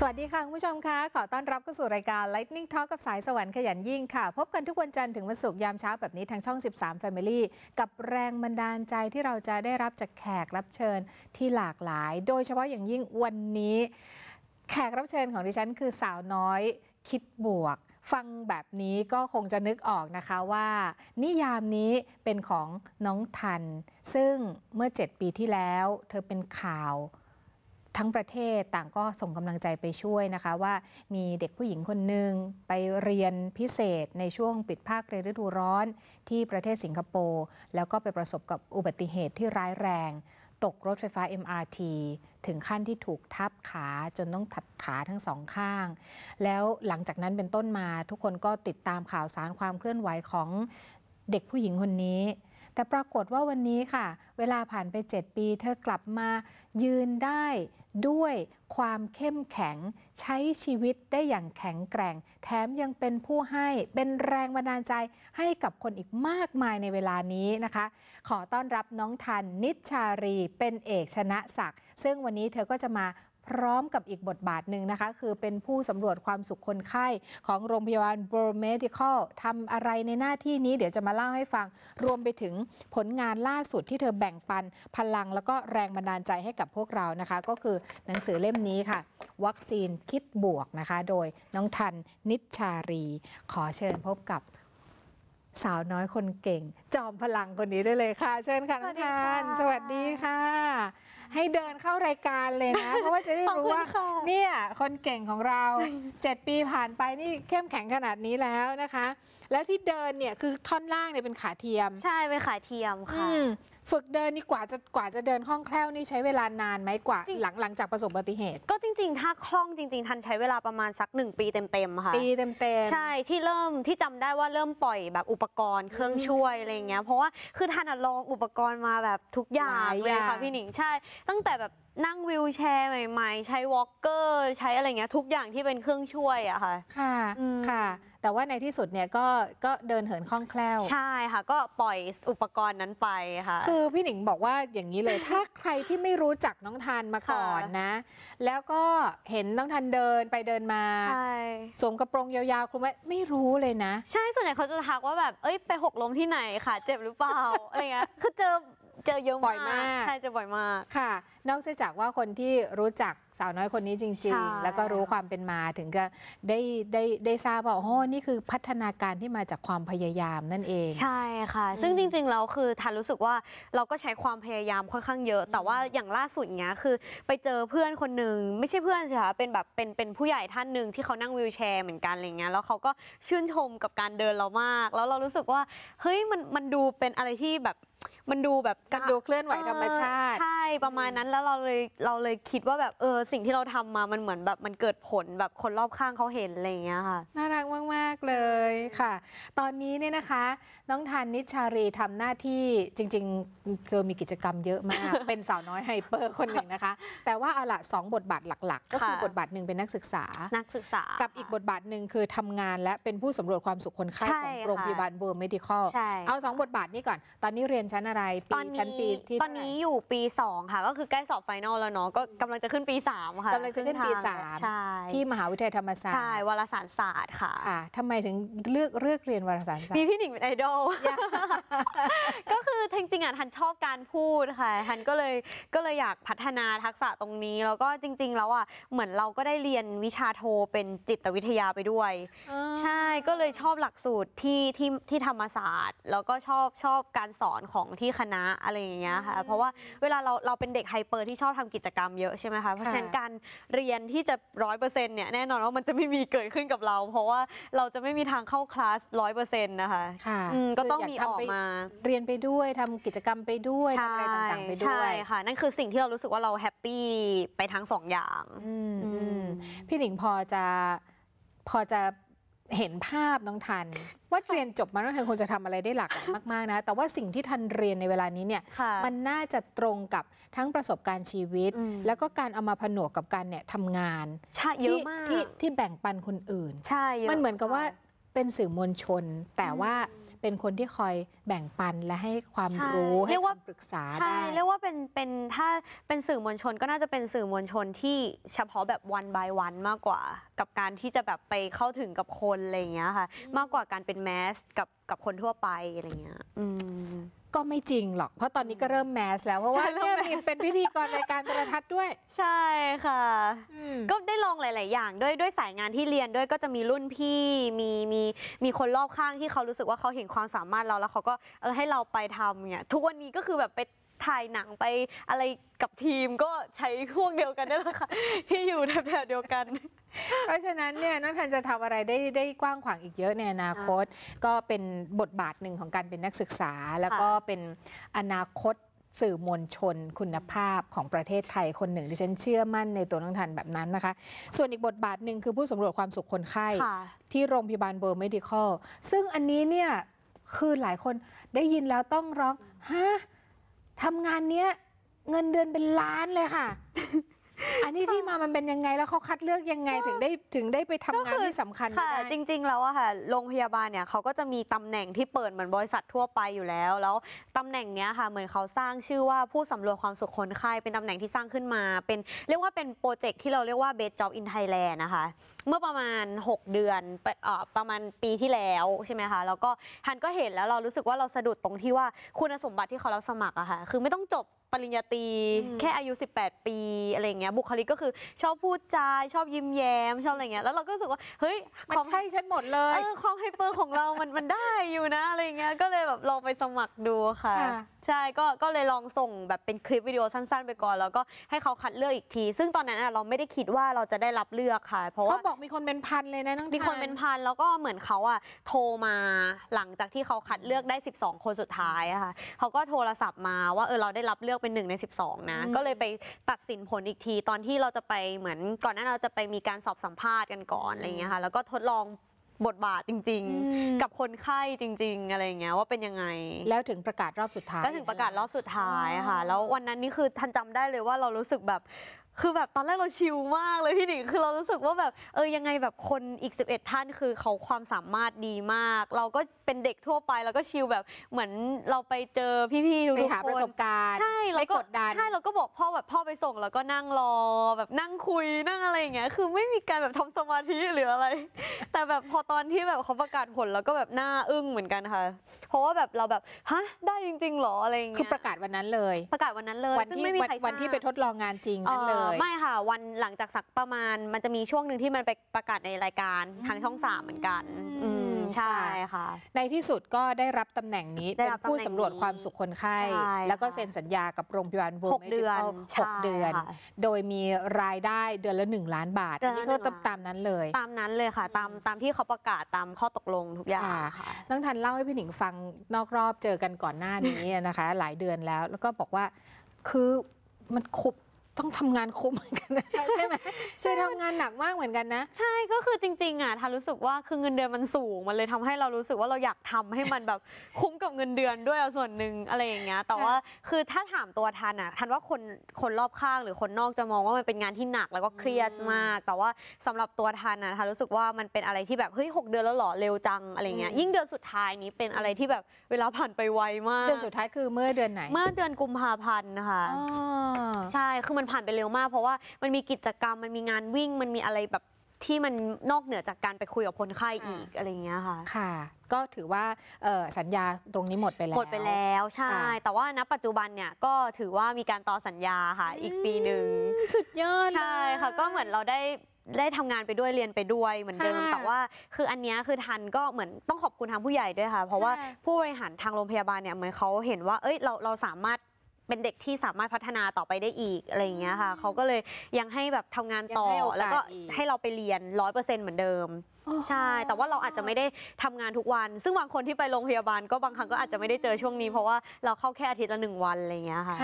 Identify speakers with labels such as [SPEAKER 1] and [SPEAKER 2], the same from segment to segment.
[SPEAKER 1] สวัสดีค่ะคุณผู้ชมคะขอต้อนรับเข้าสู่รายการ Lightning Talk กับสายสวรรค์ขยันยิ่งค่ะ พบกันทุกวันจันทร์ถึงวันศุกร์ยามเช้าแบบนี้ทางช่อง 13 Family กับแรงบันดาลใจที่เราจะได้รับจากแขกรับเชิญที่หลากหลาย โดยเฉพาะอย่างยิ่งวันนี้ แขกรับเชิญของดิฉันคือสาวน้อยคิดบวก ฟังแบบนี้ก็คงจะนึกออกนะคะว่า นิยามนี้เป็นของน้องทัน ซึ่งเมื่อ7ปีที่แล้วเธอเป็นข่าวทั้งประเทศต่างก็ส่งกำลังใจไปช่วยนะคะว่ามีเด็กผู้หญิงคนหนึ่งไปเรียนพิเศษในช่วงปิดภาคเรียนฤดูร้อนที่ประเทศสิงคโปร์แล้วก็ไปประสบกับอุบัติเหตุที่ร้ายแรง ตกรถไฟฟ้า MRT ถึงขั้นที่ถูกทับขาจนต้องถัดขาทั้งสองข้าง แล้วหลังจากนั้นเป็นต้นมาทุกคนก็ติดตามข่าวสารความเคลื่อนไหวของเด็กผู้หญิงคนนี้แต่ปรากฏว่าวันนี้ค่ะ เวลาผ่านไป 7 ปี เธอกลับมา ยืนได้ด้วยความเข้มแข็งใช้ชีวิตได้อย่างแข็งแกร่ง แถมยังเป็นผู้ให้เป็นแรงบันดาลใจให้กับคนอีกมากมายในเวลานี้นะคะ ขอต้อนรับน้องทัน นิชชารี เป็นเอกชนะศักดิ์ซึ่งวันนี้เธอก็จะมาพร้อมกับอีกบทบาทหนึ่งนะคะ คือเป็นผู้สำรวจความสุขคนไข้ของโรงพยาบาลบรูเมดิคอลทำอะไรในหน้าที่นี้ เดี๋ยวจะมาเล่าให้ฟังรวมไปถึงผลงานล่าสุดที่เธอแบ่งปัน พลังแล้วก็แรงบันดาลใจให้กับพวกเรานะคะ ก็คือหนังสือเล่มนี้ค่ะ วัคซีนคิดบวกนะคะ โดยน้องทันนิชารี ขอเชิญพบกับ สาวน้อยคนเก่ง จอมพลังคนนี้ได้เลยค่ะ เชิญค่ะท่านสวัสดีค่ะให้เดินเข้ารายการเลยนะ เพราะว่าจะได้รู้ว่าเนี่ย คนเก่งของเรา 7 ปีผ่านไปนี่เข้มแข็งขนาดนี้แล้วนะคะแล้วที่เดินเนี่ยคือท่อนล่างเนี่ยเป็นขาเทียม ใช่เป็นขาเทียมค่ะฝึกเดินนี่กว่าจะกว่าจะเดินคล่องแคล่วนี่ใช้เวลานานไหมกว่าหลังหลังจากประสบอุบัติเหต
[SPEAKER 2] ุ ก็จริงๆ ถ้าคล่องจริงๆทันใช้เวลาประมาณสักหนึ่งปีเต็มๆค่ะปีเต็มๆใช่ที่เริ่มที่จำได้ว่าเริ่มปล่อยแบบอุปกรณ์เครื่องช่วยอะไรเงี้ยเพราะว่าคือทันลองอุปกรณ์มาแบบทุกอย่างเลยค่ะพี่หนิงใช่ตั้งแต่แบบนั่งวิวแชร์ใหม่ ๆ ใช้วอล์กเกอร์ ใช้อะไรเงี้ย ทุกอย่างที่เป็นเครื่องช่วยอะค่ะ
[SPEAKER 1] ค่ะ ค่ะ แต่ว่าในที่สุดเนี่ยก็ก็เดินเหินคล่องแคล่ว ใช
[SPEAKER 2] ่ค่ะ ก็ปล่อยอุปกรณ์นั้นไปค่ะ คื
[SPEAKER 1] อพี่หนิงบอกว่าอย่างนี้เลยถ้าใครที่ไม่รู้จักน้องทันมาก่อนนะ แล้วก็เห็นน้องทันเดินไปเดินมาสวมกระโปรงยาวๆคุณแม่ไม่รู้
[SPEAKER 2] เลยนะ ใช่ส่วนใหญ่เขาจะทักว่าแบบเอ้ย ไปหกล้มที่ไหนค่ะ เจ็บหรือเปล่าอะไรเงี้ยคือเจอเจอเยอะมากใช่เจอบ่อยมาก ค่ะ
[SPEAKER 1] นอกจากว่าคนที่รู้จักสาวน้อยคนนี้จริงๆ แล้วก็รู้ความเป็นมาถึงก็ได้ได้ได้ทราบว่าโอ้นี่คือพัฒนาการที่มาจากความพยายาม
[SPEAKER 2] นั่นเอง ใช่ค่ะ ซึ่งจริงๆ เราคือทันรู้สึกว่าเราก็ใช้ความพยายามค่อนข้างเยอะ แต่ว่าอย่างล่าสุดเงี้ยคือไปเจอเพื่อนคนหนึ่ง ไม่ใช่เพื่อนสิคะเป็นแบบเป็นเป็นผู้ใหญ่ท่านหนึ่งที่เขานั่งวีลแชร์เหมือนกันอะไรเงี้ย แล้วเขาก็ชื่นชมกับการเดินเรามาก แล้วเรารู้สึกว่าเฮ้ยมันมันดูเป็นอะไรที่แบบมันดูแบบกัรดูเคลื่อนไหวธรรมชาติ ใช่ ประมาณนั้นแล้วเราเลยเราเลยคิดว่าแบบเออสิ่งที่เราทำมามันเหมือนแบบมันเกิดผลแบบคนรอบข้างเขาเห็นอะไรอย่างเงี้ยค่ะ
[SPEAKER 1] น่ารักมาก ๆ เลยค่ะ ตอนนี้เนี่ยนะคะ น้องทันนิชารีทำหน้าที่จริง ๆเธอมีกิจกรรมเยอะมาก เป็นสาวน้อยไฮเปอร์คนหนึ่งนะคะ แต่ว่าเอาละสองบทบาทหลัก ๆ ก็คือบทบาทหนึ่งเป็นนักศึกษานักศึกษา กับอีกบทบาทหนึ่งคือทำงานและเป็นผู้สำรวจความสุขคนไข้ของโรงพยาบาลเบอร์เมดิคอลเอาสอ
[SPEAKER 2] งบทบาทนี้ก่อน ตอนนี้เรียนชั้นอะอะไรปีตอนชั้นปี้ที่ตอนนี้อยู่ปี 2 ค่ะ ก็คือใกล้สอบไฟนอลแล้วเนาะก็กำลังจะขึ้นปี 3 ค่ะกำลังจะขึ้นปีสามใช่ที่
[SPEAKER 1] มหาวิทยาลัยธรรมศาสตร์ ใช
[SPEAKER 2] ่วารสารศาสตร์ค่ะค่ะ
[SPEAKER 1] ทำไมถึงเลือกเลือกเรียนวารสารศาสตร์ มี
[SPEAKER 2] พี่หนิงเป็นไอดอลก็คือือจริงๆอ่ะทันชอบการพูดค่ะทันก็เลยก็เลยอยากพัฒนาทักษะตรงนี้แล้วก็จริง ๆ แล้วอ่ะเหมือนเราก็ได้เรียนวิชาโทเป็นจิตวิทยาไปด้วยใช่ก็เลยชอบหลักสูตรที่ที่ที่ธรรมศาสตร์ แล้วก็ชอบชอบการสอนของที่คณะอะไรอย่างเงี้ยค่ะเพราะว่าเวลาเราเราเป็นเด็กไฮเปอร์ที่ชอบทำกิจกรรมเยอะใช่ไหมคะเพราะฉะนั้นการเรียนที่จะร้อยเปอร์เซ็นต์เนี่ยแน่นอนว่ามันจะไม่มีเกิดขึ้นกับเรา เพราะว่าเราจะไม่มีทางเข้าคลาสร้อยเปอร์เซ็นต์นะคะก็ต้องมีออกมา
[SPEAKER 1] เรียนไปด้วยทำกิจกรรมไป
[SPEAKER 2] ด้วยทำอะไรต่างๆ ไปด้วยใช่ค่ะนั่นคือสิ่งที่เรารู้สึกว่าเราแฮปปี้ไปทั้งสองอย่าง
[SPEAKER 1] พี่หนิงพอจะพอจะเห็นภาพน้องทัน ว่าเรียนจบมาน้องทันคงจะทำอะไรได้หลากหลายมากๆนะ แต่ว่าสิ่งที่ทันเรียนในเวลานี้เนี่ยมันน่าจะตรงกับทั้งประสบการณ์ชีวิต แล้วก็การเอามาผนวกกับการเนี่ยทำงานใช่เยอะมาก ที่ที่แบ่งปันคนอื่น ใช่ มันเหมือนกับว่าเป็นสื่อมวลชน แต่ว่าเป็นคนที่คอยแบ่งปันและให้ความรู้ ให้ค
[SPEAKER 2] ำปรึกษาใช่เรียกว่าเป็นเป็นถ้าเป็นสื่อมวลชนก็น่าจะเป็นสื่อมวลชนที่เฉพาะแบบวันบายวันมากกว่ากับการที่จะแบบไปเข้าถึงกับคนอะไรอย่างเงี้ยค่ะ มากกว่าการเป็นแมสกับกับคนทั่วไปอะไรเงี้ย
[SPEAKER 1] อืมก็ไม่จริงหรอก เพราะตอนนี้ก็เริ่มแมสแล้วเพราะว่าใช่เริ่นี่ย
[SPEAKER 2] มมีเป็นพิธีกรรายการโทรทัศน์ด้วย ใช่ค่ะ ก็ได้ลองหลาย ๆ อย่าง ด้วยด้วยสายงานที่เรียนด้วย ก็จะมีรุ่นพี่ มีมีมีคนรอบข้างที่เขารู้สึกว่าเขาเห็นความสามารถเราแล้วเขาก็เออให้เราไปทำเนี่ย ทุกวันนี้ก็คือแบบไปถ่ายหนังไปอะไรกับทีมก็ใช้พวกเดียวกันนด่แหละค่ะที่อยู่แถบๆเดียวกัน
[SPEAKER 1] เพราะฉะนั้นเนี่ยน้องทันจะทำอะไรได้ได้กว้างขวางอีกเยอะในอนาคต ก็เป็นบทบาทหนึ่งของการเป็นนักศึกษา แล้วก็เป็นอนาคตสื่อมวลชนคุณภาพของประเทศไทยคนหนึ่งที่ฉันเชื่อมั่นในตัวน้องทันแบบนั้นนะคะ ส่วนอีกบทบาทหนึ่งคือผู้สำรวจความสุขคนไข้ที่โรงพยาบาลเบอร์เมดิคอลซึ่งอันนี้เนี่ยคือหลายคนได้ยินแล้วต้องร้องฮะทำงานเนี้ยเงินเดือนเป็นล้านเลยค่ะอันนี้ที่มามันเ
[SPEAKER 2] ป็นยังไง แล้วเขาคัดเลือกยังไงถึงได้ถึงได้ไปทำงานที่สำคัญค่ะ้จริง ๆ แล้วอะค่ะ โรงพยาบาลเนี่ย เขาก็จะมีตำแหน่งที่เปิดเหมือนบริษัททั่วไปอยู่แล้ว แล้วตำแหน่งเนี้ยค่ะเหมือนเขาสร้างชื่อว่าผู้สำรวจความสุขคนไข้ เป็นตำแหน่งที่สร้างขึ้นมา เป็น เรียกว่าเป็นโปรเจกต์ที่เราเรียกว่า Best Job in Thailand นะคะเมื่อประมาณ 6 เดือนปอประมาณปีที่แล้ว ใช่ไหมคะ แล้วก็ฮันก็เห็นแล้วเรารู้สึกว่าเราสะดุดตรงที่ว่าคุณสมบัติที่เขารับสมัครอะค่ะ คือไม่ต้องจบปริญญาตรีแค่อายุ 18 ปีอะไรเงี้ยบุคลิกก็คือ ชอบพูดจาชอบยิ้มแย้มชอบอะไรเงี้ยแล้วเราก็รู้สึกว่าเฮ้ยมันใช่ฉันหมดเลยเออความไฮเปอร์ของเรามันมันได้อยู่นะอะไรเงี้ยก็เลยแบบลองไปสมัครดูค่ะ ใช่ก็ก็เลยลองส่งแบบเป็นคลิปวิดีโอสั้นๆไปก่อน แล้วก็ให้เขาคัดเลือกอีกที ซึ่งตอนนั้นอะเราไม่ได้คิดว่าเราจะได้รับเลือกค่ะ เพราะาว่าบอกมีคนเป็นพันเลยนะน้องมีคนเป็นพันแล้วก็เหมือนเขาอะโทรมาหลังจากที่เขาคัดเลือกได้ 12 คนสุดท้ายอะค่ะเขาก็โทรศัพท์มาว่าเออเราได้รับเลือกเป็นหนึ่งใน 12นะก็เลยไปตัดสินผลอีกทีตอนที่เราจะไปเหมือนก่อนหน้าเราจะไปมีการสอบสัมภาษณ์กันก่อนอะไรอย่างเงี้ยค่ะแล้วก็ทดลองบทบาทจริง ๆ กับคนไข้จริง ๆ อะไรเงี้ยว่าเป็นยังไงแล้วถึงประกาศรอบสุดท้ายแล้วถึงประกาศรอบสุดท้ายค่ะแล้ววันนั้นนี่คือทันจำได้เลยว่าเรารู้สึกแบบคือแบบตอนแรกเราชิลมากเลยพี่หนิงคือเรารู้สึกว่าแบบเออยังไงแบบคนอีก 11 ท่านคือเขาความสามารถดีมาก เราก็เป็นเด็กทั่วไปเราก็ชิลแบบเหมือนเราไปเจอพี่ๆทุกคนไปหาประสบการณ์ใช่เราไม่ก็กดดันใช่เราก็บอกพ่อแบบพ่อไปส่งแล้วก็นั่งรอแบบนั่งคุยนั่งอะไรอย่างเงี้ย คือไม่มีการแบบทำสมาธิหรืออะไร แต่แบบพอตอนที่แบบเขาประกาศผลแล้วก็แบบหน้าอึ้งเหมือนกันค่ะเพราะว่าแบบเราแบบฮะ ได้จริงๆหรออะไรเงี้ยคือประกาศวันนั้นเลย ประกาศวันนั้นเลยวันที่ไม่มีวันใครทวันที่ไปทดลองงานจริงนั่นเลยยไม่ค่ะ วันหลังจากสักประมาณ มันจะมีช่วงหนึ่งที่มันไปประกาศในรายการ ทางช่องสามเหมือนกันใช่
[SPEAKER 1] ค่ะ ในที่สุดก็ได้รับตำแหน่งนี้ เป็นผู้สำรวจความสุขคนไข้ แล้วก็เซ็นสัญญากับโรงพยาบาลเวิร์กเมดิคอลหกเดือน โดยมีรายได้เดือนละ 1 ล้านบาท อันนี้ก็ตามนั้นเลย
[SPEAKER 2] ตามนั้นเลยค่ะ ตามตามที่เขาประกาศตามข้อตกลงทุกอย่าง
[SPEAKER 1] ต้องทันเล่าให้พี่หนิงฟังนอกรอบเจอกันก่อนหน้านี้นะคะ หลายเดือนแล้ว แล้วก็บอกว่าคือมันคุบต้องทำงานคุ้มเหมือนกันช่ใช่
[SPEAKER 2] ไหมใช่ทำงานหนักมากเหมือนกันนะ ใช่ก็คือจริงๆอ่ะทารู้สึกว่าคือเงินเดือนมันสูงมันเลยทำให้เรารู้สึกว่าเราอยากทำให้มันแบบคุ้มกับเงินเดือนด้วยส่วนหนึ่งอะไรอย่างเงี้ยแต่ว่าคือถ้าถามตัวทันอ่ะ ทันว่าคนคนรอบข้างหรือคนนอกจะมองว่ามันเป็นงานที่หนักแล้วก็เครียดมากแต่ว่าสำหรับตัวทันอ่ะทันรู้สึกว่ามันเป็นอะไรที่แบบเฮ้ยหกเดือนแล้วหรอเร็วจังอะไรเงี้ยยิ่งเดือนสุดท้ายนี้เป็นอะไรที่แบบเวลาผ่านไปไวมากเดือนสุดท้ายคือเมื่อเดือนไหนเมื่อเดือนกุมภาพันธ์นะคะใช่คือมันันผ่านไปเร็วมาก เพราะว่ามันมีกิจกรรมมันมีงานวิ่งมันมีอะไรแบบที่มันนอกเหนือจากการไปคุยกับคนไข้อีกอะไรเงี้ยค่ะค่ะ ก็ถือว่าสัญญาตรงนี้หมดไปแล้ว หมดไปแล้ว ใช่ แต่ว่าณปัจจุบันเนี่ยก็ถือว่ามีการต่อสัญญาค่ะอีกปีหนึ่ง สุดยอดใช่ค่ะก็เหมือนเราได้ได้ทำงานไปด้วยเรียนไปด้วย เหมือนเดิมแต่ว่า คืออันนี้คือทันก็เหมือนต้องขอบคุณทางผู้ใหญ่ด้วยค่ะ เพราะว่าผู้บริหารทางโรงพยาบาลเนี่ยเหมือนเขาเห็นว่าเอ้ยเราเราสามารถเป็นเด็กที่สามารถพัฒนาต่อไปได้อีกอะไรอย่างเงี้ยค่ะ เขาก็เลยยังให้แบบทำงานต่ออแล้วก็ให้เราไปเรียนร้อยเปอร์เซ็นต์เหมือนเดิมใช่ แต่ว่าเราอาจจะไม่ได้ทำงานทุกวัน ซึ่งบางคนที่ไปโรงพยาบาลก็บางครั้งก็อาจจะไม่ได้เจอช่วงนี้เพราะว่าเราเข้าแค่อาทิตย์ละหนึ่งวันอะไรอย่างเงี้ยค่ะ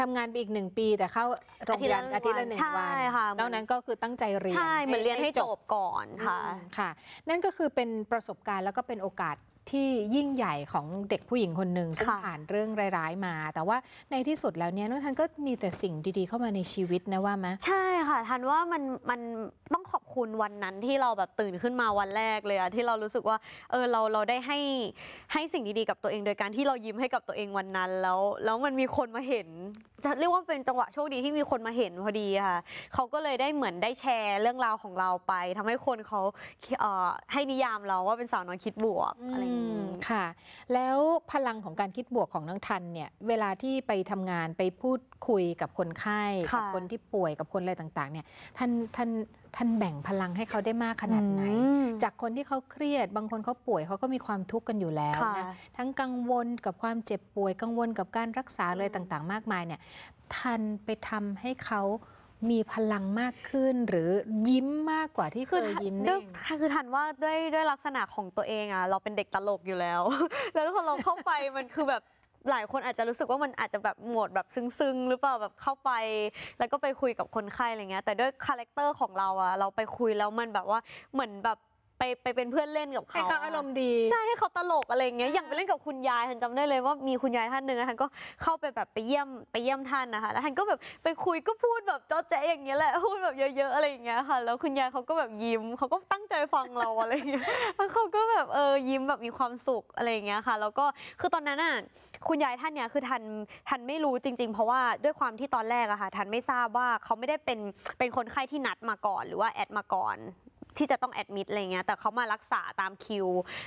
[SPEAKER 1] ทำงานไปอีกหนึ่งปีแต่เข้าโรงพยาบาลอาทิตย์ละหนึ่งวันนั
[SPEAKER 2] งนอกนั้นก็คือตั้ง
[SPEAKER 1] ใจเรียนใช่เหมือนเรียนให้จบ
[SPEAKER 2] ก่อนค่ะ
[SPEAKER 1] ค่ะ นั่นก็คือเป็นประสบการณ์ แล้วก็เป็นโอกาสที่ยิ่งใหญ่ของเด็กผู้หญิงคนหนึ่งซึ่งผ่านเรื่องร้ายๆมา แต่ว่าในที่สุดแล้วเนี่ยน้องทันก็มีแต่สิ่งดีๆเข้ามาในชีวิตนะว่าไหมใช่ค่ะทันว่า
[SPEAKER 2] มันมันต้องขอบคุณวันนั้นที่เราแบบตื่นขึ้นมาวันแรกเลยอะที่เรารู้สึกว่าเออเราเราได้ให้ให้สิ่งดีๆ กับตัวเองโดยการที่เรายิ้มให้กับตัวเองวันนั้นแล้วแล้วมันมีคนมาเห็น จะเรียกว่าเป็นจังหวะโชคดีที่มีคนมาเห็นพอดีค่ะเขาก็เลยได้เหมือนได้แชร์เรื่องราวของเราไป ทำให้คนเขาเอ่อให้นิยามเราว่าเป็นสาวน้อยคิดบวกอะไรอย่างนี
[SPEAKER 1] ค่ะ แล้วพลังของการคิดบวกของน้องทันเนี่ย เวลาที่ไปทำงานไปพูดคุยกับคนไข้กับคนที่ป่วยกับคนอะไรต่าง ๆ เนี่ยท่านท่านท่านแบ่งพลังให้เขาได้มากขนาดไหนจากคนที่เขาเครียดบางคนเขาป่วยเขาก็มีความทุกข์กันอยู่แล้วนะทั้งกังวลกับความเจ็บป่วยกังวลกับการรักษาเลยต่างๆ มากมายเนี่ยท่านไปทำให้เขามีพลังมากขึ้น หรือยิ้มมากกว่าที่เคยยิ้มเอง
[SPEAKER 2] คือทันว่าด้วยด้วยลักษณะของตัวเองอ่ะเราเป็นเด็กตลกอยู่แล้ว แล้วพอเราเข้าไปมันคือแบบหลายคนอาจจะรู้สึกว่ามันอาจจะแบบหมดแบบซึ้งๆ หรือเปล่า แบบเข้าไป แล้วก็ไปคุยกับคนไข้อะไรเงี้ยแต่ด้วยคาแรคเตอร์ของเราอะเราไปคุยแล้วมันแบบว่าเหมือนแบบไปไปเป็นเพื่อนเล่นกับเขาให้เขาอารมณ์ดีใช่ให้เขาตลกอะไรเงี้ยอย่างไปเล่นกับคุณยาย ท่านจำได้เลยว่ามีคุณยายท่านหนึ่งท่านก็เข้าไปแบบไปเยี่ยมไปเยี่ยมท่านนะคะแล้วท่านก็แบบไปคุยก็พูดแบบเจ้าแจ๊อย่างเงี้ยแหละพูดแบบเยอะ ๆ อะไรเงี้ยค่ะ แล้วคุณยายเขาก็แบบยิ้มเขาก็ตั้งใจฟังเราอะไรเงี้ยแล้วเขาก็แบบเออยิ้มแบบมีความสุขอะไรเงี้ยค่ะแล้วก็คือตอนนั้นอ่ะคุณยายท่านเนี่ยคือท่านท่านไม่รู้จริง ๆ เพราะว่าด้วยความที่ตอนแรกอะค่ะท่านไม่ทราบว่าเขาไม่ได้เป็นเป็นคนไข้ที่นัดมาก่อน หรือว่าแอดมาก่อนที่จะต้องแอดมิดอะไรเงี้ย แต่เขามารักษาตามคิว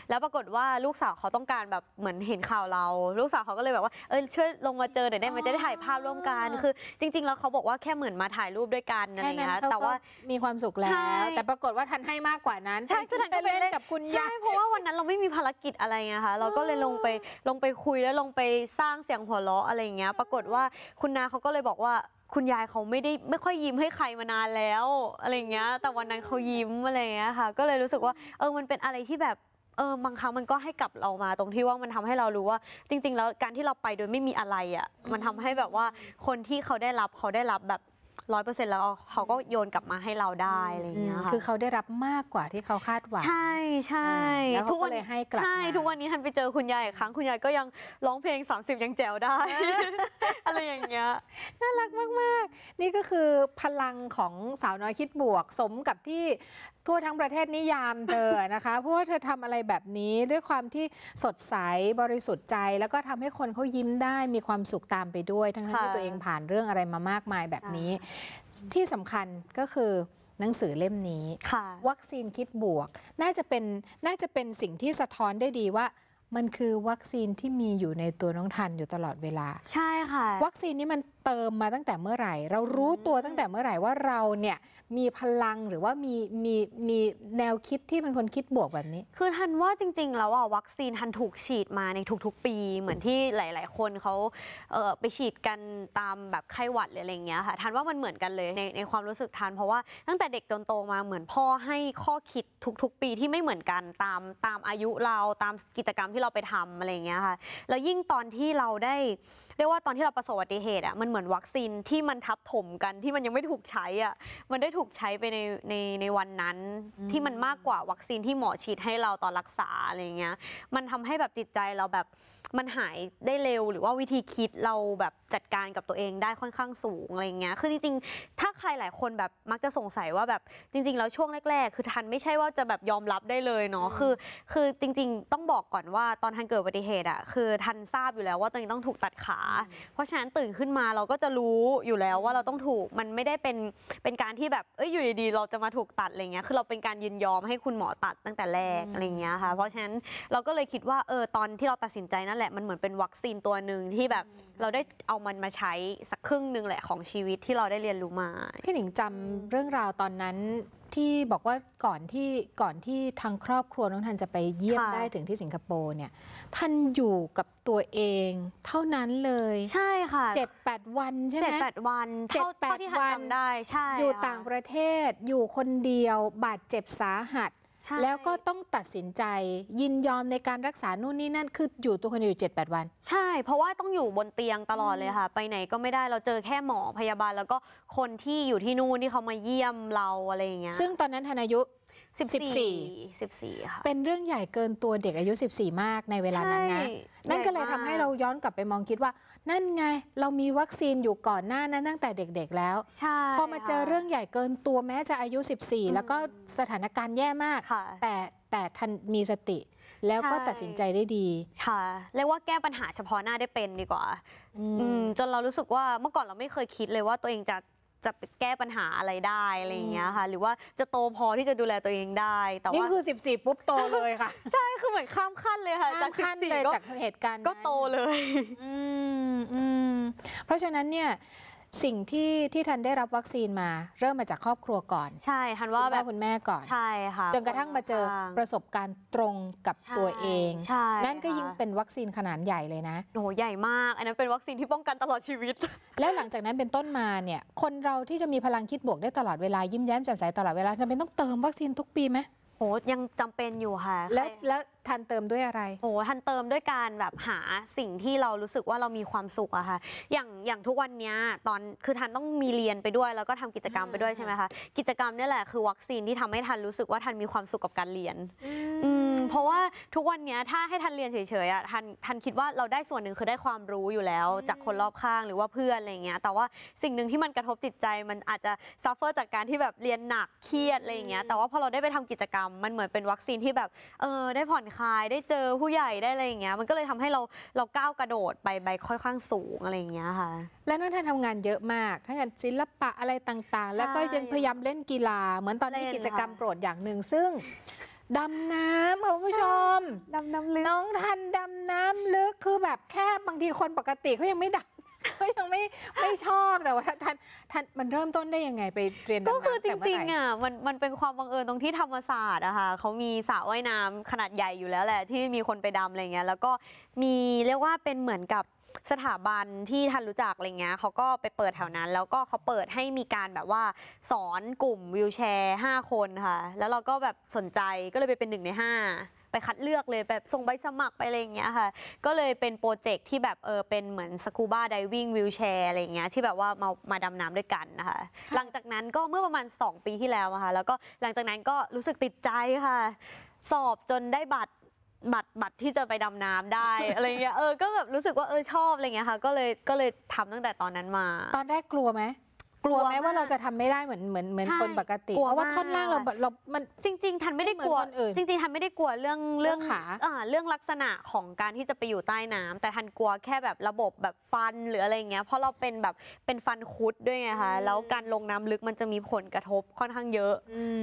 [SPEAKER 2] แล้วปรากฏว่าลูกสาวเขาต้องการแบบเหมือนเห็นข่าวเรา ลูกสาวเขาก็เลยแบบว่าเออช่วยลงมาเจอเดี๋ยวได้มัมจะได้ถ่ายภาพร่วมกัน คือจริงๆแล้วเขาบอกว่าแค่เหมือนมาถ่ายรูปด้วยกันอะไรเงี้ยแต่ว่ามีความสุขแล้ว แต่ปรากฏว่าทันให้มากกว่านั้น ใช่ทันก็ไปเล่นกับคุณยายเพราะว่าวันนั้นเราไม่มีภารกิจอะไรเงี้ยค่ะเราก็เลยลงไปลงไปคุยแล้วลงไปสร้างเสียงหัวเราะอะไรเงี้ย ปรากฏว่าคุณนาเขาก็เลยบอกว่าคุณยายเขาไม่ได้ไม่ค่อยยิ้มให้ใครมานานแล้ว อะไรเงี้ย แต่วันนั้นเขายิ้มอะไรยเงี้ยค่ะ ก็เลยรู้สึกว่า เออ มันเป็นอะไรที่แบบเออบางครั้งมันก็ให้กลับเรามา ตรงที่ว่ามันทำให้เรารู้ว่าจริง ๆ แล้วการที่เราไปโดยไม่มีอะไรอ่ะ มันทำให้แบบว่าคนที่เขาได้รับเขาได้รับแบบร้อยเปอร์เซ็นต์แล้วเขาก็โยนกลับมาให้เราได้อะไรเงี้ยค่ะคือเขาได
[SPEAKER 1] ้รับมากกว่าที่เขาคาดหวัง ใช่
[SPEAKER 2] ใช่แล้วทุกวันเลยให้กลับใช่ ทุกวันนี้ทันไปเจอคุณยายอีกครั้งคุณยายก็ยังร้องเพลง 30 ยังแจ๋วได้ อะไรอย่างเงี้ยน่ารักมาก ๆ นี่ก็คือพลังของสาวน้อย
[SPEAKER 1] คิดบวก สมกับที่ทั่วทั้งประเทศนิยามเธอนะคะ เพราะว่าเธอทำอะไรแบบนี้ด้วยความที่สดใสบริสุทธิ์ใจ แล้วก็ทำให้คนเขายิ้มได้มีความสุขตามไปด้วย ทั้งที่ตัวเองผ่านเรื่องอะไรมามากมายแบบนี้ ที่สำคัญก็คือหนังสือเล่มนี้วัคซีนคิดบวก น่าจะเป็นน่าจะเป็นสิ่งที่สะท้อนได้ดีว่า มันคือวัคซีนที่มีอยู่ในตัวน้องทันอยู่ตลอดเวลา ใช่ค่ะ วัคซีนนี้มันเติมมาตั้งแต่เมื่อไหร่ เรารู้ตัวตั้งแต่เมื่อไหร่ว่าเราเนี่ยมีพลังหรือว่ามีมีมีแนวคิดที่เป็นคนคิดบวกแบบนี้
[SPEAKER 2] คือทันว่าจริงๆแล้วอ่ะวัคซีนทันถูกฉีดมาในทุกๆปีเหมือนที่หลายๆ คนเขาเออไปฉีดกันตามแบบไข้หวัดหรืออะไรเงี้ยค่ะทันว่ามันเหมือนกันเลยในในความรู้สึกทันเพราะว่าตั้งแต่เด็กจนโตมาเหมือนพ่อให้ข้อคิดทุกๆ ปีที่ไม่เหมือนกันตามตามอายุเราตามกิจกรรมที่เราไปทำอะไรเงี้ยค่ะแล้วยิ่งตอนที่เราได้เรียกว่าตอนที่เราประสบอุบัติเหตุอ่ะมันเหมือนวัคซีนที่มันทับถมกันที่มันยังไม่ถูกใช้อ่ะมันได้ถูกใช้ไปในในในวันนั้นที่มันมากกว่า วัคซีนที่หมอฉีดให้เราตอนรักษาอะไรเงี้ยมันทำให้แบบจิตใจเราแบบมันหายได้เร็วหรือว่าวิธีคิดเราแบบจัดการกับตัวเองได้ค่อนข้างสูงอะไรเงี้ย คือจริง ๆ ถ้าใครหลายคนแบบมักจะสงสัยว่าแบบจริง ๆ แล้วช่วงแรก ๆ คือทันไม่ใช่ว่าจะแบบยอมรับได้เลยเนาะ คือ คือจริง ๆ ต้องบอกก่อนว่าตอนทันเกิดอุบัติเหตุอะคือทันทราบอยู่แล้วว่าตัวเองต้องถูกตัดขา เพราะฉะนั้นตื่นขึ้นมาเราก็จะรู้อยู่แล้วว่าเราต้องถูกมันไม่ได้เป็นเป็นการที่แบบเอ้ยอยู่ดีๆ เราจะมาถูกตัดอะไรเงี้ย คือเราเป็นการยินยอมให้คุณหมอตัดตั้งแต่แรกอะไรเงี้ยค่ะ เพราะฉะนั้นเราก็เลยคิดว่าเออตอนที่เราตัดสินใจนั่นแหละมันเหมือนเป็นวัคซีนตัวหนึ่งที่แบบเราได้เอามันมาใช้สักครึ่งหนึ่งแหละของชีวิตที่เราได้เรียนรู้มา
[SPEAKER 1] พี่หนิงจำเรื่องราวตอนนั้น ที่บอกว่าก่อนที่ก่อนที่ทางครอบครัวน้องทันจะไปเยี่ยมได้ถึงที่สิงคโปร์เนี่ย ท่านอยู่กับตัวเองเท่านั้นเลยใช่ค่ะเจ็ดแปดวันใช่ไหมเจ็ดแปดวันเจ็ดท่าแปดทที่ทวันจำได้ใช่อยู่ต่างประเทศอยู่คนเดียวบาดเจ็บสาหัสแล้วก็ต้องตัดสินใจยินยอมในการรักษานู่นนี่นั่นคืออยู่ตัวคนเดียวอยู่เจ็ดแปดวัน
[SPEAKER 2] ใช่ เพราะว่าต้องอยู่บนเตียงตลอดเลยค่ะ ไปไหนก็ไม่ได้เราเจอแค่หมอพยาบาล แล้วก็คนที่อยู่ที่นู่น ที่เขามาเยี่ยมเราอะไรอย่างเงี้ยซึ่ง
[SPEAKER 1] ตอนนั้นธนายุสิบสี่สิบสี่ค่ะเป็นเรื่องใหญ่เกินตัวเด็กอายุ 14 มากในเวลานั้นนะนั่นก็เลยทำให้เราย้อนกลับไปมองคิดว่านั่นไง เรามีวัคซีนอยู่ก่อนหน้านั้นตั้งแต่เด็กๆแล้ว ใช่ พอมาเจอเรื่องใหญ่เกินตัวแม้จะอายุ 14 แล้วก็สถานการณ์แย่มาก แต่แต่ทันมีสติแล้วก็ตัดสินใจได้ดี ค่ะ
[SPEAKER 2] เรียกว่าแก้ปัญหาเฉพาะหน้าได้เป็นดีกว่า จนเรารู้สึกว่าเมื่อก่อนเราไม่เคยคิดเลยว่าตัวเองจะจะแก้ปัญหาอะไรได้อะไรอย่างเงี้ยค่ะ หรือว่าจะโตพอที่จะดูแลตัวเองได้ แต่ว่านี่คือ 14 ปุ๊บโตเลยค่ะ ใช่คือเหมือนข้ามขั้นเลยค่ะจากข้ามขั้นเลยจากเหตุการณ์น้ก็โตเลยอืมอืม
[SPEAKER 1] เพราะฉะนั้นเนี่ยสิ่งที่ที่ทันได้รับวัคซีนมาเริ่มมาจากครอบครัวก่อน ใช่ทันว่าแบบคุณแม่ก่อน ใช่ค่ะจนกระทั่งมาเจอประสบการณ์ตรงกับตัวเอง นั่นก็ยิ่งเป็นวัคซีนขนาดใหญ่เลยนะโอ้ใหญ่
[SPEAKER 2] มากอันนั้นเป็นวัคซีนที่ป้องกันตลอดชีวิต
[SPEAKER 1] แล้วหลังจากนั้นเป็นต้นมาเนี่ย คนเราที่จะมีพลังคิดบวกได้ตลอดเวลายิ้ม แย้มแจ่มใสตลอดเวลาจำเป็นต้องเติมวัคซีนทุกปีไหมโหยังจำเป็นอยู่ค่ะแล้ว
[SPEAKER 2] แล้วทันเติมด้วยอะไรโหทันเติมด้วยการแบบหาสิ่งที่เรารู้สึกว่าเรามีความสุขอะค่ะ อย่างอย่างทุกวันนี้ตอนคือทันต้องมีเรียนไปด้วยแล้วก็ทำกิจกรรมไปด้วยใช่ไหมคะกิจกรรมนี่แหละคือ วัคซีนที่ทำให้ทันรู้สึกว่าทันมีความสุขกับการเรียนอืเพราะว่าทุกวันนี้ถ้าให้ทันเรียนเฉยๆอ่ะทันทันคิดว่าเราได้ส่วนหนึ่งคือได้ความรู้อยู่แล้ว จากคนรอบข้างหรือว่าเพื่อนอะไรเงี้ย แต่ว่าสิ่งหนึ่งที่มันกระทบจิตใจมันอาจจะซัฟเฟอร์จากการที่แบบเรียนหนักเครียดอะไรเงี้ยแต่ว่าพอเราได้ไปทำกิจกรรม มันเหมือนเป็นวัคซีนที่แบบ เออได้ผ่อนคลายได้เจอผู้ใหญ่ได้อะไรเงี้ยมันก็เลยทำให้เราเราก้าวกระโดดไปไปค่อยข้างสูงอะไรเงี้ยค่ะ
[SPEAKER 1] และนั่นท่านทำงานเยอะมากทั้งงานศิลปะอะไรต่าง ๆ แล้วก็ยังพยายามเล่นกีฬา เหมือนตอนนี้กิจกรรมโปรดอย่างหนึ่งซึ่งดำน้ำค่ะคุณผู้ชมดำน้ำลึกน้องทันดำน้ำลึก คือแบบแค่บางทีคนปกติเขายังไม่ดำเขายังไม่ไม่ชอบ แต่ว่าทันทันมันเริ่มต้นได้ยังไง ไปเรียนดำน้ำก็
[SPEAKER 2] คือ จริงๆอ่ะมันมันเป็นความบังเอิญตรงที่ธรรมศาสตร์อะค่ะเขามีสระว่ายน้ำขนาดใหญ่อยู่แล้วแหละ ที่มีคนไปดำอะไรเงี้ยแล้วก็มีเรียกว่าเป็นเหมือนกับสถาบันที่ท่านรู้จักอะไรเงี้ยเขาก็ไปเปิดแถวนั้น แล้วก็เขาเปิดให้มีการแบบว่าสอนกลุ่มวิวแชร์5คนค่ะแล้วเราก็แบบสนใจก็เลยไปเป็นหนึ่งใน5 ไปคัดเลือกเลยแบบส่งใบสมัครไปอะไรเงี้ยค่ะก็เลยเป็นโปรเจกต์ที่แบบเออเป็นเหมือนสกูบ้าไดวิ่งวิวแชร์อะไรเงี้ยที่แบบว่ามามาดำน้ำด้วยกันนะคะหลังจากนั้นก็เมื่อประมาณ 2 ปีที่แล้วะค่ะแล้วก็หลังจากนั้นก็รู้สึกติดใจค่ะสอบจนได้บัตรบัตรบัตรที่จะไปดำน้ำได้ อะไรเงี้ยเออ ก็แบบรู้สึกว่าเออชอบ อะไรเงี้ยค่ะ ก็เลยก็เลยทำตั้งแต่ตอนนั้นมา
[SPEAKER 1] ตอนแรกกลัวไหมกลัวไหมว่าเราจะทำไม่ได้เหมือนเหมือนเหมือนคนปกติกลัวเพราะว่าท่อนล่างเรา
[SPEAKER 2] เรามันจริง ๆ ทันไม่ได้กลัวจริงๆทันไม่ได้กลัวเรื่องเรื่องขาเรื่องลักษณะของการที่จะไปอยู่ใต้น้ำแต่ทันกลัวแค่แบบระบบแบบฟันหรืออะไรเงี้ยเพราะเราเป็นแบบเป็นฟันคุดด้วยไงคะแล้วการลงน้ำลึกมันจะมีผลกระทบค่อนข้างเยอะ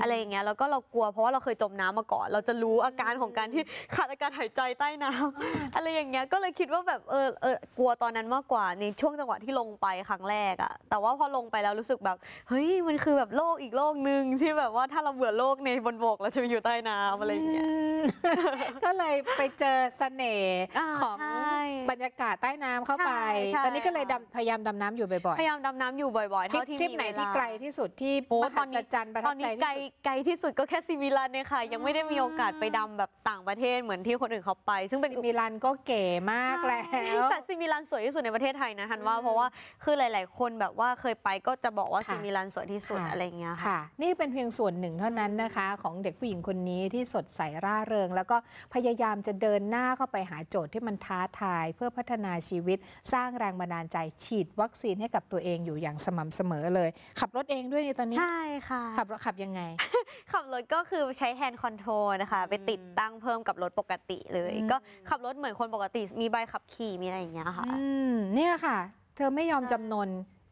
[SPEAKER 2] อะไรเงี้ยแล้วก็เรากลัวเพราะว่าเราเคยจมน้ำมาก่อนเราจะรู้อาการของการที่ขาดอากาศหายใจใต้น้ำอะไรอย่างเงี้ยก็เลยคิดว่าแบบเออเออกลัวตอนนั้นมากกว่าในช่วงจังหวะที่ลงไปครั้งแรกอะแต่ว่าพอลงไปแล้วล้วรู้สึกแบบเฮ้ย มันคือแบบโลกอีกโลกหนึ่งที่แบบว่าถ้าเราเบื่อโลกในบนบกเราจะไปอยู่ใต้น้ำอะไรอย่างเงี้ยก็เล
[SPEAKER 1] ยไปเจอเสน่ห์ของบรรยากาศใต้น้ำเข้าไปตอนนี้ก็เลย
[SPEAKER 2] พยายามดำน้ำอยู่บ่อยๆพยายามดำน้ำอยู่บ่อยๆเท่าที่มีเวลาทริปไหนที่ไกลที่สุดที่ประทันใจประทับใจที่สุดไกลที่สุดก็แค่ซิมิลันเนี่ยค่ะ ยังไม่ได้มีโอกาสไปดำแบบต่างประเทศเหมือนที่คนอื่นเขาไป ซึ่งเป็นซิมิลันก็เก๋มากแล้วแต่ซิมิลันสวยที่สุดในประเทศไทยนะฮันว่าเพราะว่าคือหลาย ๆ คนแบบว่าเคยไปก็จะบอกว่าซิมิลันสวยที่สุดอะไรเงี้ยค่ะ นี่
[SPEAKER 1] เป็นเพียงส่วนหนึ่งเท่านั้นนะคะ ของเด็กผู้หญิงคนนี้ที่สดใสร่าเริง แล้วก็พยายามจะเดินหน้าเข้าไปหาโจทย์ที่มันท้าทายเพื่อพัฒนาชีวิต สร้างแรงบันดาลใจฉีดวัคซีนให้กับตัวเองอยู่อย่างสม่ำเสมอเลย ขับรถเองด้วยในตอนนี้ ใช่ค่ะ ขับรถขับยังไง
[SPEAKER 2] ขับรถก็คือใช้แฮนด์คอนโทรลนะคะ ไปติดตั้งเพิ่มกับรถปกติเลย ก็ขับรถเหมือนคนปกติมีใบขับขี่มีอะไรอย่างเงี้ยค่ะ
[SPEAKER 1] เนี่ยค่ะ เธอไม่ยอมจำนน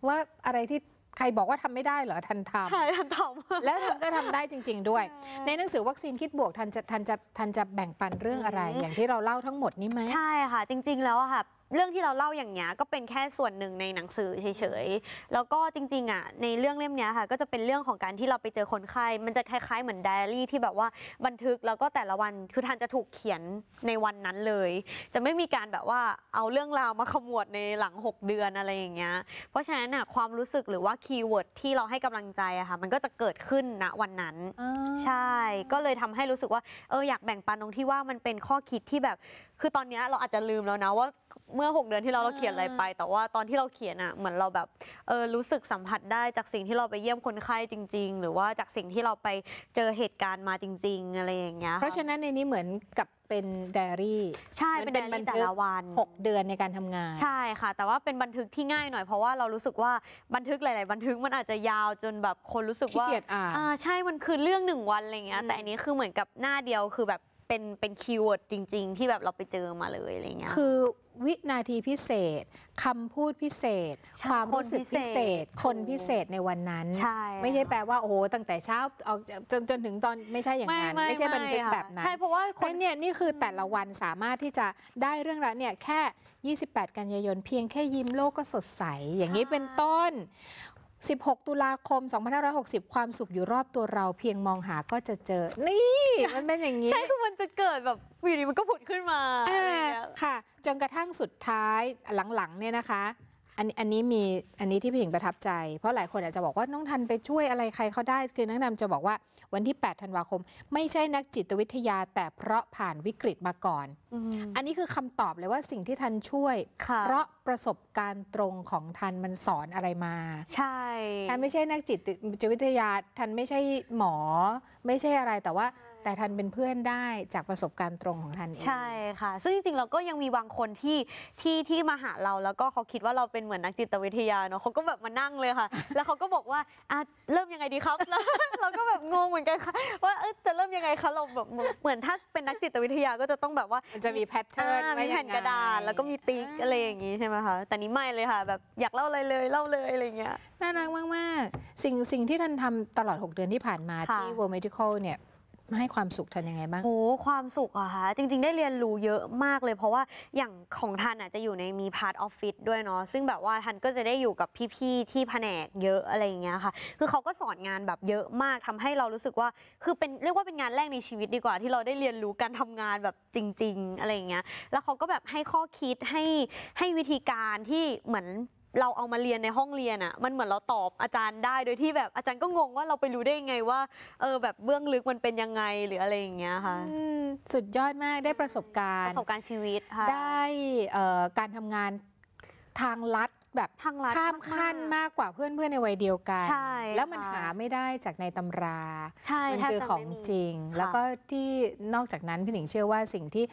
[SPEAKER 1] ว่าอะไรที่ใครบอกว่าทำไม่ได้เหรอ ทันทำ ใช่
[SPEAKER 2] ทันทำ
[SPEAKER 1] แล้วทำนก็ทำได้จริง ๆ ด้วย ในหนังสือวัคซีนคิดบวกทันจะทันจะทันจะแบ่งปันเรื่องอะไร อย่างท
[SPEAKER 2] ี่เราเล่าทั้งหมดนี้ไหม ใช่ค่ะ จริงๆ แล้วค่ะเรื่องที่เราเล่าอย่างเงี้ยก็เป็นแค่ส่วนหนึ่งในหนังสือเฉยๆ แล้วก็จริง ๆ อ่ะในเรื่องเล่มเนี้ยค่ะ ก็จะเป็นเรื่องของการที่เราไปเจอคนไข้มันจะคล้ายๆ เหมือนไดอารี่ที่แบบว่าบันทึกแล้วก็แต่ละวันคือทันจะถูกเขียนในวันนั้นเลย จะไม่มีการแบบว่าเอาเรื่องราวมาขมวดในหลัง 6 เดือนอะไรอย่างเงี้ยเพราะฉะนั้นอ่ะความรู้สึกหรือว่าคีย์เวิร์ดที่เราให้กำลังใจอะค่ะมันก็จะเกิดขึ้นณวันนั้นใช่ ก็เลยทำให้รู้สึกว่าเอออยากแบ่งปันตรงที่ว่ามันเป็นข้อคิดที่แบบคือตอนนี้เราอาจจะลืมแล้วนะว่าเมื่อ 6 เดือนที่เราเราเขียนอะไรไป แต่ว่าตอนที่เราเขียนอ่ะเหมือนเราแบบเออรู้สึกสัมผัสได้จากสิ่งที่เราไปเยี่ยมคนไข้จริง ๆ หรือว่าจากสิ่งที่เราไปเจอเหตุการณ์มาจริงๆอะไรอย่างเงี้ยเพราะฉะนั้นในนี้เหมือนกับเป็นไดอารี่ใช่เป็นไดอารี่แต่ละวัน6เดือนในการทำงานใช่ค่ะ แต่ว่าเป็นบันทึกที่ง่ายหน่อยเพราะว่าเรารู้สึกว่าบันทึกหลาย ๆบันทึกมันอาจจะยาวจนแบบคนรู้สึกว่าอ่าใช่มันคือเรื่องหนึ่งวันอะไรเงี้ยแต่อันนี้คือเหมือนกับหน้าเดียวคือแบบเป็นเป็นคีย์เวิร์ดจริงๆ ที่แบบเราไปเจอมาเลยอะไรเงี้ยคื
[SPEAKER 1] อวินาทีพิเศษคำพูดพิเศษ ความรู้สึกพิเศษ คนพิเศษในวันนั้น ไม่ใช่แปลว่าโอ้ตั้งแต่เช้าออกจนจนถึงตอนไม่ใช่อย่างนั้น ไม่ใช่บันทึกแบบนั้นใช่เพราะว่าคนเนี่ยนี่คือแต่ละวันสามารถที่จะได้เรื่องราวเนี่ยแค่ 28 กันยายนเพียงแค่ยิ้มโลกก็สดใสอย่างนี้เป็นต้น16 ตุลาคม 2560 ความสุขอยู่รอบตัวเราเพียงมองหาก็จะเจอ นี่ มันเป็นอย่างนี้ ใช่
[SPEAKER 2] คือมันจะเกิดแบบวีดีมัน
[SPEAKER 1] ก็ผุดขึ้นมา ค่ะจนกระทั่งสุดท้ายหลังๆเนี่ยนะคะอันอันนี้มีอันนี้ที่พี่หญิงประทับใจเพราะหลายคนอาจจะบอกว่าน้องทันไปช่วยอะไรใครเขาได้คือนักนำจะบอกว่าวันที่8ธันวาคม ไม่ใช่นักจิตวิทยาแต่เพราะผ่านวิกฤตมาก่อนออันนี้คือคำตอบเลยว่าสิ่งที่ทันช่วย เพราะประสบการณ์ตรงของทันมันสอนอะไรมา ใช่ทันไม่ใช่นักจิตจิตวิทยาทันไม่ใช่หมอไม่ใช่อะไรแต่ว่าแต่ทันเป็นเพื่อนได้จากประสบการณ์ตรงของทันเอง
[SPEAKER 2] ใช่ค่ะซึ่งจริงๆ เราก็ยังมีบางคนที่ที่ที่มาหาเราแล้วก็เขาคิดว่าเราเป็นเหมือนนักจิตวิทยาเนาะเขาก็แบบมานั่งเลยค่ะ แล้วเขาก็บอกว่าอ่ะเริ่มยังไงดีครับแล้วเราก็แบบงงเหมือนกันค่ะว่าจะเริ่มยังไงคะเราแบบเหมือนถ้าเป็นนักจิตวิทยาก็จะต้องแบบว่าจะมีแพทเทิร์นมีแผ่นกระดาษแล้วก็มีติ๊กอะไรอย่างงี้ใช่ไหมคะแต่นี้ไม่เลยค่ะ แบบอยากเล่าอะไรเลยเล่าเลยอะไรเงี้ย
[SPEAKER 1] น่ารักมากๆสิ่งสิ่งที่ทันทำตลอด 6 เดือนที่
[SPEAKER 2] ผ่านมาที่ World Medical เนี่ยให้ความสุขทันยังไงบ้างโอ้ความสุขอะคะจริง ๆ ได้เรียนรู้เยอะมากเลย เพราะว่าอย่างของทันอาจจะอยู่ในมี พาร์ทออฟฟิศด้วยเนาะซึ่งแบบว่าทันก็จะได้อยู่กับพี่ๆที่แผนกเยอะอะไรอย่างเงี้ยค่ะ คือเขาก็สอนงานแบบเยอะมากทำให้เรารู้สึกว่า คือเป็นเรียกว่าเป็นงานแรกในชีวิตดีกว่า ที่เราได้เรียนรู้การทำงานแบบจริงๆ อะไรอย่างเงี้ยแล้วเขาก็แบบให้ข้อคิดให้ให้วิธีการที่เหมือนเราเอามาเรียนในห้องเรียนอะ่ะมันเหมือนเราตอบอาจารย์ได้ โดยที่แบบอาจารย์ก็งง ว่าเราไปรู้ได้ยังไงว่า เออแบบเบื้องลึกมันเป็นยังไงหรืออะไรอย่างเงี้ยค่ะ
[SPEAKER 1] สุดยอดมากได้ประสบการณ์ประสบการณ์ชีวิตค่ะได้เอ่อการทำงานทางลัดแบบทางัดข้ามขั้นมากกว่าเพื่อนเพื่อนในวัยเดียวกันใช่แล้วมันหาไม่ได้จากในตำราใช่มันคือของจริง แล้วก็ที่นอกจากนั้น พี่หนิงเชื่อว่าสิ่งที่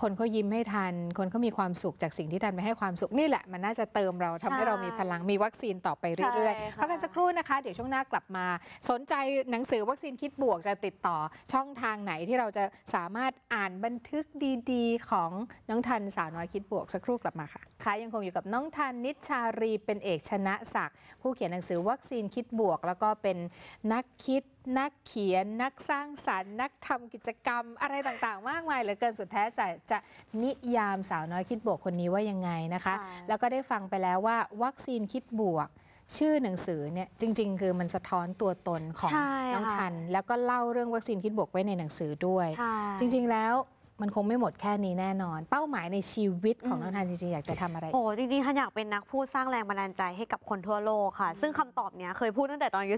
[SPEAKER 1] คนเขายิ้มให้ทัน คนเขามีความสุขจากสิ่งที่ทันไปให้ความสุข นี่แหละ มันน่าจะเติมเราทำให้เรามีพลังมีวัคซีนต่อไปเรื่อยๆพักกันสักครู่นะคะ เดี๋ยวช่วงหน้ากลับมา สนใจหนังสือวัคซีนคิดบวกจะติดต่อช่องทางไหนที่เราจะสามารถอ่านบันทึกดีๆ ของน้องทันสาวน้อยคิดบวกสักครู่กลับมาค่ะค่ะยังคงอยู่กับน้องทันนิชารีเป็นเอกชนะศักดิ์ผู้เขียนหนังสือวัคซีนคิดบวก แล้วก็เป็นนักคิดนักเขียนนักสร้างสารรค์นักทำกิจกรรมอะไรต่างๆ มากมายเหลือเกินสุดแท้จะจะนิยามสาวน้อยคิดบวกคนนี้ว่ายังไงนะคะ แล้วก็ได้ฟังไปแล้วว่า วัคซีนคิดบวก ชื่อหนังสือเนี่ยจริงๆ คือมันสะท้อนตัวตนของน้องทัน แล้วก็เล่าเรื่องวัคซีนคิดบวกไว้ในหนังสือด้วย จริง ๆแล้วมันคงไม่หมดแค่นี้แน่นอน เป้าหมายในชีวิตของน้องทานจริงๆ อยากจะทำอะไรโอ้
[SPEAKER 2] จริงๆทานอยากเป็นนักพูดสร้างแรงบันดาลใจให้กับคนทั่วโลกค่ะ ซึ่งคำตอบเนี้ยเคยพูดตั้งแต่ตอนอายุ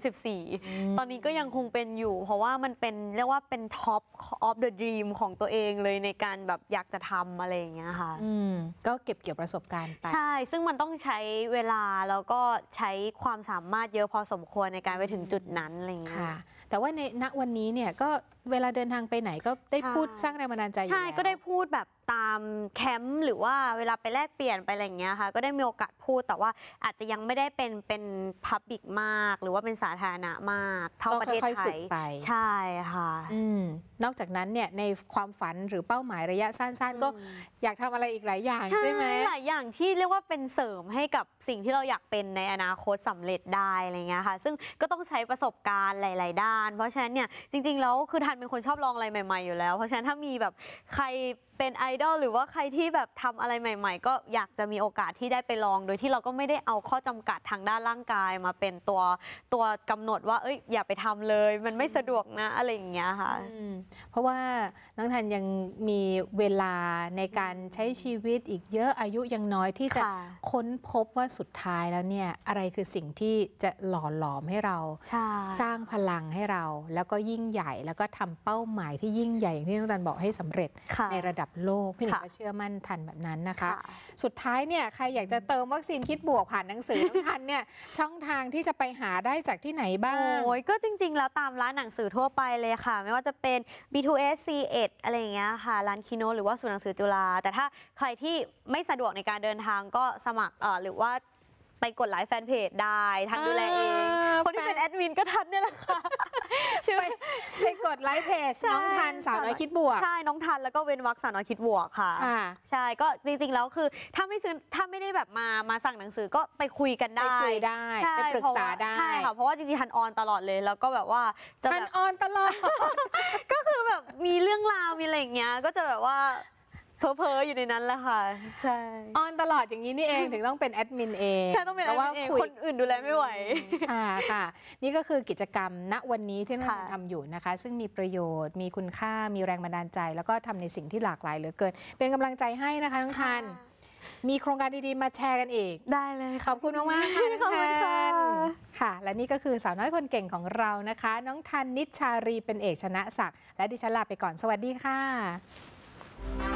[SPEAKER 2] 14 ตอนนี้ก็ยังคงเป็นอยู่ เพราะว่ามันเป็น เรียกว่าเป็นท็อปออฟเดอะดรีมของตัวเองเลยในการแบบอยากจะทำอะไรอย่างเงี้ยค่ะก็เก็บเกี
[SPEAKER 1] ่ยวประสบการณ์ไปใช
[SPEAKER 2] ่ซึ่งมันต้องใช้เวลาแล้วก็ใช้ความสามารถเยอะพอสมควรในการไปถึงจุดนั้นอะไรอย่างเงี้ย
[SPEAKER 1] แต่ว่าในณวันนี้เนี่ยก็เวลาเดินทางไปไหนก็ได้พูดสร้างแรงบันดาลใจอยู่ใช่ ก็
[SPEAKER 2] ได้พูดแบบตามแคมป์หรือว่าเวลาไปแลกเปลี่ยนไปอะไรอย่างเงี้ยค่ะก็ได้มีโอกาสพูดแต่ว่าอาจจะยังไม่ได้เป็นเป็นพับบิกมากหรือว่าเป็นสาธารณะมากเท่าประเทศไทยใช
[SPEAKER 1] ่ค่ะนอกจากนั้นเนี่ยในความฝันหรือเป้าหมายระยะสั้นๆก็อยากทำอะไรอีกหลายอย่างใช่ไหมหลาย
[SPEAKER 2] อย่างที่เรียกว่าเป็นเสริมให้กับสิ่งที่เราอยากเป็นในอนาคตสำเร็จได้อะไรเงี้ยค่ะซึ่งก็ต้องใช้ประสบการณ์หลายๆด้านเพราะฉะนั้นเนี่ยจริงๆแล้วคือทันเป็นคนชอบลองอะไรใหม่ๆอยู่แล้ว เพราะฉะนั้นถ้ามีแบบใครเป็นไอดอลหรือว่าใครที่แบบทำอะไรใหม่ ๆ ก็อยากจะมีโอกาสที่ได้ไปลอง โดยที่เราก็ไม่ได้เอาข้อจำกัดทางด้านร่างกายมาเป็นตัวตัวกำหนด ว่าเอ้ยอย่าไปทำเลย มันไม่สะดวกนะอะไรอย่างเงี้ยค่ะ
[SPEAKER 1] เพราะว่าน้องทันยังมีเวลาในการใช้ชีวิตอีกเยอะอายุยังน้อยที่จะค้นพบว่าสุดท้ายแล้วเนี่ยอะไรคือสิ่งที่จะหล่อหลอมให้เราสร้างพลังให้เรา แล้วก็ยิ่งใหญ่แล้วก็ทำเป้าหมายที่ยิ่งใหญ่อย่างที่น้องทันบอกให้สำเร็จในระดับับโลกพี่หน่งก็เชื่อมั่นทันแบบนั้นนะคะ สุดท้ายเนี่ยใครอยากจะเติมวัคซีน คิด
[SPEAKER 2] บวกผ่านหนังสือน้งทันเนี่ยช่องทางที่จะไปหาได้จากที่ไหนบ้าง โอ้ยก็จริง ๆ แล้วตามร้านหนังสือทั่วไปเลยค่ะ ไม่ว่าจะเป็น B2S C1 อะไรอย่างเงี้ยค่ะ ร้านคิโนหรือว่าศูนย์หนังสือจุฬาแต่ถ้าใครที่ไม่สะดวกในการเดินทางก็สมัครหรือว่าไปกดไลค์แฟนเพจได้ทันดูแลเอง คนที่เป็นแอดมินก็ทันเนี่ยแหละค่ะชื่อไปกดไลค์เพจน้องทัน สาวน้อยคิดบวก ใช่ น้องทันแล้วก็เว้นวักสาวน้อยคิดบวกค่ะ ใช่ ก็จริงๆแล้วคือถ้าไม่ซื้อถ้าไม่ได้แบบมามาสั่งหนังสือก็ไปคุยกันได้ ไปคุยได้ ไปปรึกษาได้ใช่ค่ะ เพราะว่าจริงๆทันออนตลอดเลย แล้วก็แบบว่าจะทันออนตลอด ก็คือแบบมีเรื่องราว มีอะไรอย่างเงี้ย ก็จะแบบว่าเพอเพออยู่ในนั้นแหละค่ะใช่ออนตลอดอย่างนี้นี่เองถึงต้องเป็นแอดมินเองใช่ต้องเป็นแอดมินเองคนอื่นดูแลไม่ไหว
[SPEAKER 1] ค่ะค่ะ นี่ก็คือกิจกรรมณวันนี้ที่เราทำอยู่นะคะ ซึ่งมีประโยชน์ มีคุณค่ามีแรงบันดาลใจ แล้วก็ทำในสิ่งที่หลากหลายเหลือเกินเป็นกำลังใจให้นะคะทั้งทันมีโครงการดีๆ มาแชร์กันอีกได้เลยขอบคุณมากๆค่ะน้อง่ันค่ะ และนี่ก็คือสาวน้อยคนเก่งของเรานะคะ น้องทันนิชชารีเป็นเอกชนะศักดิ์และดิฉันลาไปก่อนสวัสดีค่ะ